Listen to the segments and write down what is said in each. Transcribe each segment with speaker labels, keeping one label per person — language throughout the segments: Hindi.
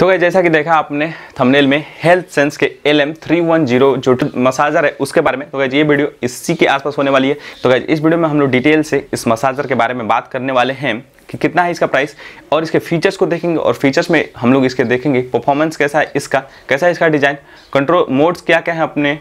Speaker 1: तो गए जैसा कि देखा आपने थंबनेल में हेल्थ सेंस के L M three one zero जो मसाजर है उसके बारे में तो गए ये वीडियो इसी के आसपास होने वाली है तो गए इस वीडियो में हम लोग डिटेल से इस मसाजर के बारे में बात करने वाले हैं कि कितना है इसका प्राइस और इसके फीचर्स को देखेंगे और फीचर्स में हम लोग इसके देखेंगे परफॉर्मेंस कैसा है इसका कैसा है इसका डिज़ाइन कंट्रोल मोड्स क्या क्या है अपने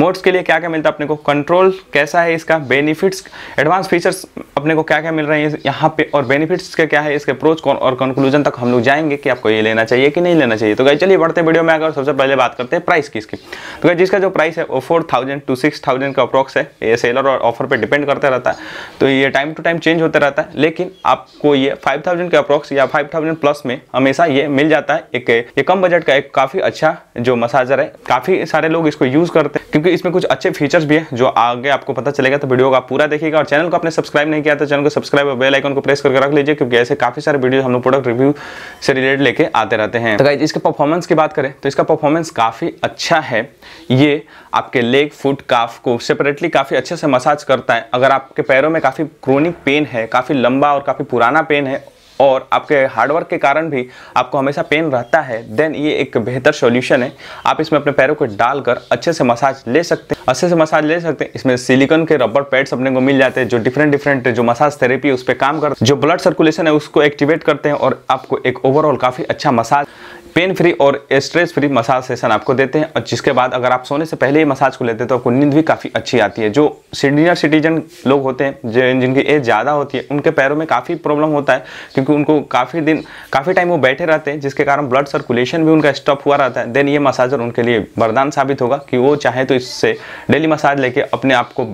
Speaker 1: मोड्स के लिए क्या क्या मिलता है अपने को कंट्रोल कैसा है इसका बेनिफिट्स एडवांस फीचर्स अपने को क्या क्या मिल रहे हैं यहाँ पे और बेनिफिट्स का क्या है इसके अप्रोच कौन और कंक्लूजन तक हम लोग जाएंगे कि आपको ये लेना चाहिए कि नहीं लेना चाहिए तो गाइज चलिए बढ़ते वीडियो में अगर सबसे पहले बात करते हैं प्राइस की इसकी तो गाइज जिसका जो प्राइस है वो four thousand to six thousand का अप्रोक्स है ये सेलर और ऑफर पर डिपेंड करता रहता है तो ये टाइम टू टाइम चेंज होता रहता है लेकिन आपको ये फाइव थाउजेंड के अप्रोक्स या फाइव थाउजेंड प्लस में हमेशा ये मिल जाता है एक ये कम बजट का एक काफ़ी अच्छा जो मसाजर है काफ़ी सारे लोग इसको यूज़ करते हैं क्योंकि इसमें कुछ अच्छे फीचर्स भी है जो आगे आपको पता चलेगा तो वीडियो का पूरा देखिएगा और चैनल को आपने सब्सक्राइब नहीं किया तो चैनल को सब्सक्राइब और बेल आइकन को प्रेस करके रख लीजिए क्योंकि ऐसे काफी सारे वीडियो हम लोग प्रोडक्ट रिव्यू से रिलेटेड लेके आते रहते हैं तो इसके परफॉर्मेंस की बात करें तो इसका परफॉर्मेंस काफ़ी अच्छा है ये आपके लेग फुट काफ को सेपरेटली काफ़ी अच्छे से मसाज करता है अगर आपके पैरों में काफ़ी क्रोनिक पेन है काफ़ी लंबा और काफ़ी पुराना पेन है और आपके हार्डवर्क के कारण भी आपको हमेशा पेन रहता है देन ये एक बेहतर सॉल्यूशन है आप इसमें अपने पैरों को डालकर अच्छे से मसाज ले सकते हैं अच्छे से मसाज ले सकते हैं इसमें सिलिकॉन के रबर पैड्स अपने को मिल जाते हैं जो डिफरेंट डिफरेंट जो मसाज थेरेपी उस पर काम कर जो ब्लड सर्कुलेशन है उसको एक्टिवेट करते हैं और आपको एक ओवरऑल काफ़ी अच्छा मसाज पेन फ्री और स्ट्रेस फ्री मसाज सेशन आपको देते हैं और जिसके बाद अगर आप सोने से पहले ही मसाज को लेते हैं तो आपको नींद भी काफ़ी अच्छी आती है जो सीनियर सिटीजन लोग होते हैं जिन जिनकी एज ज़्यादा होती है उनके पैरों में काफ़ी प्रॉब्लम होता है क्योंकि उनको काफ़ी दिन काफ़ी टाइम वो बैठे रहते हैं जिसके कारण ब्लड सर्कुलेशन भी उनका स्टॉप हुआ रहता है देन ये मसाजर उनके लिए वरदान साबित होगा कि वो चाहे तो इससे डेली मसाज लेके अपने आप को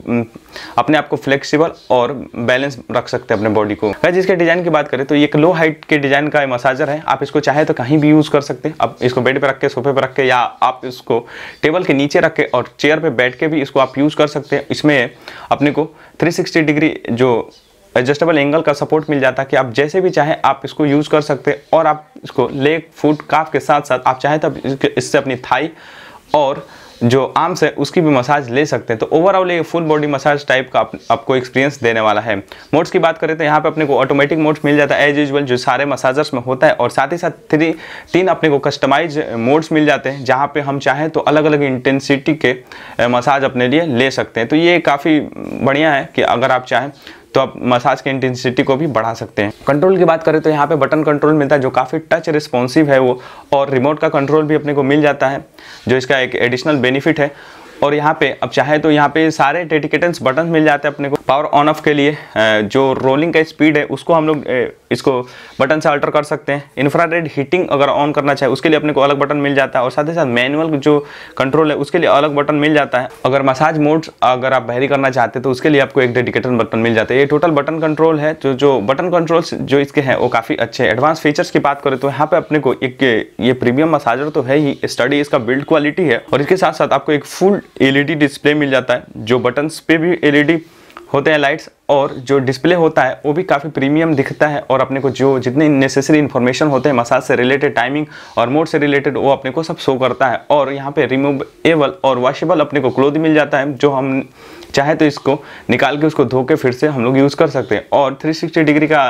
Speaker 1: अपने आप को फ्लेक्सिबल और बैलेंस रख सकते हैं अपने बॉडी को वैसे इसके डिजाइन की बात करें तो ये एक लो हाइट के डिजाइन का मसाजर है आप इसको चाहे तो कहीं भी यूज़ कर सकते हैं आप इसको बेड पर रख के सोफे पर रख के या आप इसको टेबल के नीचे रख के और चेयर पर बैठ के भी इसको आप यूज़ कर सकते हैं इसमें अपने को थ्री डिग्री जो एडजस्टेबल एंगल का सपोर्ट मिल जाता है कि आप जैसे भी चाहें आप इसको यूज़ कर सकते हैं और आप इसको लेग फुट काफ के साथ साथ आप चाहें तो इससे अपनी थाई और जो आर्म्स है उसकी भी मसाज ले सकते हैं तो ओवरऑल ये फुल बॉडी मसाज टाइप का आपको एक्सपीरियंस देने वाला है मोड्स की बात करें तो यहाँ पे अपने को ऑटोमेटिक मोड्स मिल जाता है एज यूजल जो सारे मसाजर्स में होता है और साथ ही साथ थ्री तीन अपने को कस्टमाइज मोड्स मिल जाते हैं जहाँ पर हम चाहें तो अलग अलग इंटेंसिटी के मसाज अपने लिए ले सकते हैं तो ये काफ़ी बढ़िया है कि अगर आप चाहें तो आप मसाज की इंटेंसिटी को भी बढ़ा सकते हैं कंट्रोल की बात करें तो यहाँ पे बटन कंट्रोल मिलता है जो काफ़ी टच रिस्पॉन्सिव है वो और रिमोट का कंट्रोल भी अपने को मिल जाता है जो इसका एक एडिशनल बेनिफिट है और यहाँ पे अब चाहे तो यहाँ पे सारे डेडिकेटेंस बटन मिल जाते हैं अपने को पावर ऑन ऑफ के लिए जो रोलिंग का स्पीड है उसको हम लोग इसको बटन से अल्टर कर सकते हैं इंफ्रारेड हीटिंग अगर ऑन करना चाहे उसके लिए अपने को अलग बटन मिल जाता है और साथ ही साथ मैनुअल जो कंट्रोल है उसके लिए अलग बटन मिल जाता है अगर मसाज मोड्स अगर आप बहरी करना चाहते हैं तो उसके लिए आपको एक डेडिकेटेड बटन मिल जाता है ये टोटल बटन कंट्रोल है जो जो बटन कंट्रोल्स जो इसके हैं वो काफ़ी अच्छे एडवांस फीचर्स की बात करें तो यहाँ पे अपने को एक ये प्रीमियम मसाजर तो है ही स्टडी इसका बिल्ड क्वालिटी है और इसके साथ साथ आपको एक फुल एलईडी डिस्प्ले मिल जाता है जो बटन पे भी एलईडी होते हैं लाइट्स और जो डिस्प्ले होता है वो भी काफ़ी प्रीमियम दिखता है और अपने को जो जितने नेसेसरी इन्फॉर्मेशन होते हैं मसाज से रिलेटेड टाइमिंग और मोड से रिलेटेड वो अपने को सब शो करता है और यहाँ पे रिमूवेबल और वॉशेबल अपने को क्लोथ मिल जाता है जो हम चाहे तो इसको निकाल के उसको धो के फिर से हम लोग यूज़ कर सकते हैं और 360 डिग्री का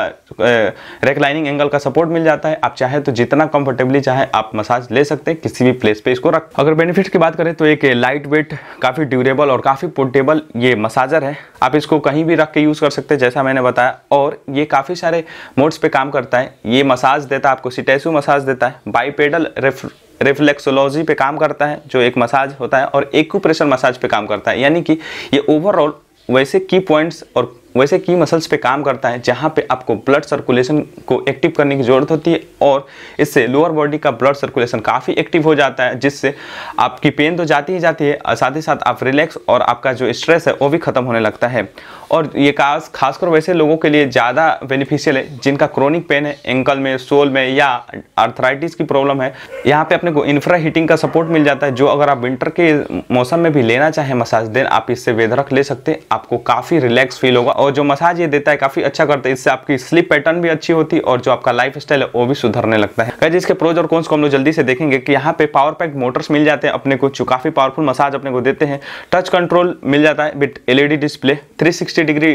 Speaker 1: रेकलाइनिंग एंगल का सपोर्ट मिल जाता है आप चाहे तो जितना कंफर्टेबली चाहे आप मसाज ले सकते हैं किसी भी प्लेस पे इसको रख अगर बेनिफिट्स की बात करें तो एक लाइट वेट काफ़ी ड्यूरेबल और काफ़ी पोर्टेबल ये मसाजर है आप इसको कहीं भी रख के यूज़ यूज़ कर सकते हैं जैसा मैंने बताया और ये काफ़ी सारे मोड्स पे काम करता है ये मसाज देता है आपको सिटेसू मसाज देता है बाईपेडल रेफ रिफ्लेक्सोलॉजी पे काम करता है जो एक मसाज होता है और एक मसाज पे काम करता है यानी कि ये ओवरऑल वैसे की पॉइंट्स और वैसे की मसल्स पे काम करता है जहाँ पे आपको ब्लड सर्कुलेशन को एक्टिव करने की ज़रूरत होती है और इससे लोअर बॉडी का ब्लड सर्कुलेशन काफ़ी एक्टिव हो जाता है जिससे आपकी पेन तो जाती ही जाती है साथ ही साथ आप रिलैक्स और आपका जो स्ट्रेस है वो भी ख़त्म होने लगता है और ये खास खासकर वैसे लोगों के लिए ज़्यादा बेनिफिशियल है जिनका क्रोनिक पेन है एंकल में सोल में या आर्थराइटिस की प्रॉब्लम है यहाँ पे अपने को इन्फ्रा हीटिंग का सपोर्ट मिल जाता है जो अगर आप विंटर के मौसम में भी लेना चाहें मसाज देन आप इससे वेदरक ले सकते हैं आपको काफ़ी रिलैक्स फील होगा और जो मसाज ये देता है काफ़ी अच्छा करता है इससे आपकी स्लीप पैटर्न भी अच्छी होती है और जो आपका लाइफ स्टाइल है वो भी सुधरने लगता है इसके प्रोज और कौन को हम लोग जल्दी से देखेंगे कि यहाँ पे पावर पैक मोटर्स मिल जाते हैं अपने को जो काफ़ी पावरफुल मसाज अपने को देते हैं टच कंट्रोल मिल जाता है with LED display three degree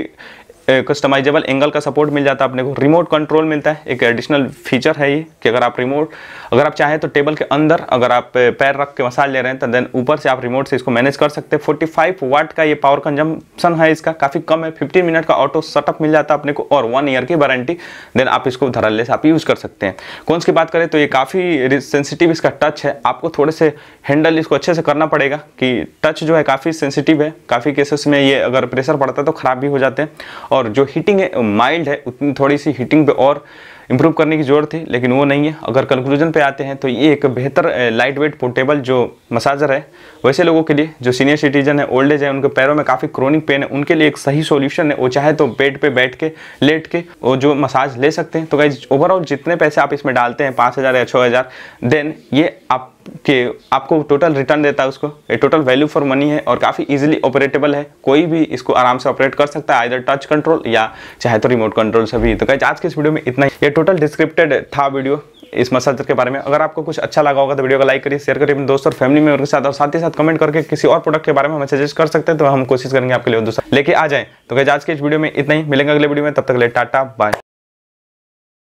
Speaker 1: customizable angle का सपोर्ट मिल जाता है अपने को रिमोट कंट्रोल मिलता है एक एडिशनल फीचर है ये कि अगर आप रिमोट अगर आप चाहें तो टेबल के अंदर अगर आप पैर रख के मसाज ले रहे हैं तो देन ऊपर से आप रिमोट से इसको मैनेज कर सकते हैं 45 वाट का ये पावर कंजम्पशन है इसका काफ़ी कम है फिफ्टीन मिनट का ऑटो सेटअप मिल जाता है अपने को और वन ईयर की वारंटी देन आप इसको धरल्ले से आप यूज़ कर सकते हैं कौन की बात करें तो ये काफ़ी सेंसिटिव इसका टच है आपको थोड़े से हैंडल इसको अच्छे से करना पड़ेगा कि टच जो है काफ़ी सेंसिटिव है काफ़ी केसेस में ये अगर प्रेशर पड़ता है तो ख़राब भी हो जाते हैं और जो हिटिंग है माइल्ड है उतनी थोड़ी सी हीटिंग पे और इम्प्रूव करने की ज़रूरत थी लेकिन वो नहीं है अगर कंक्लूजन पे आते हैं तो ये एक बेहतर लाइट वेट पोर्टेबल जो मसाजर है वैसे लोगों के लिए जो सीनियर सिटीजन है ओल्ड एज है उनके पैरों में काफ़ी क्रोनिक पेन है उनके लिए एक सही सोल्यूशन है वो चाहे तो बेड पे बैठ के लेट के वो जो मसाज ले सकते हैं तो गाइज ओवरऑल जितने पैसे आप इसमें डालते हैं पाँच हज़ार या छः हज़ार देन ये आप कि आपको टोटल रिटर्न देता है उसको ये टोटल वैल्यू फॉर मनी है और काफ़ी इजीली ऑपरेटेबल है कोई भी इसको आराम से ऑपरेट कर सकता है आइधर टच कंट्रोल या चाहे तो रिमोट कंट्रोल से भी तो कहते आज के इस वीडियो में इतना ही ये टोटल डिस्क्रिप्टेड था वीडियो इस मसाजर के बारे में अगर आपको कुछ अच्छा लगा होगा तो वीडियो को लाइक करिए शेयर करिए अपने दोस्तों और फैमिली मेम्बर के साथ और साथ ही साथ कमेंट करके किसी और प्रोडक्ट के बारे में हमें सजेस्ट कर सकते हैं तो हम कोशिश करेंगे आपके लिए दोस्तों लेके आ जाए तो आज के इस वीडियो में इतना ही मिलेंगे अगले वीडियो में तब तक ले टाटा बाय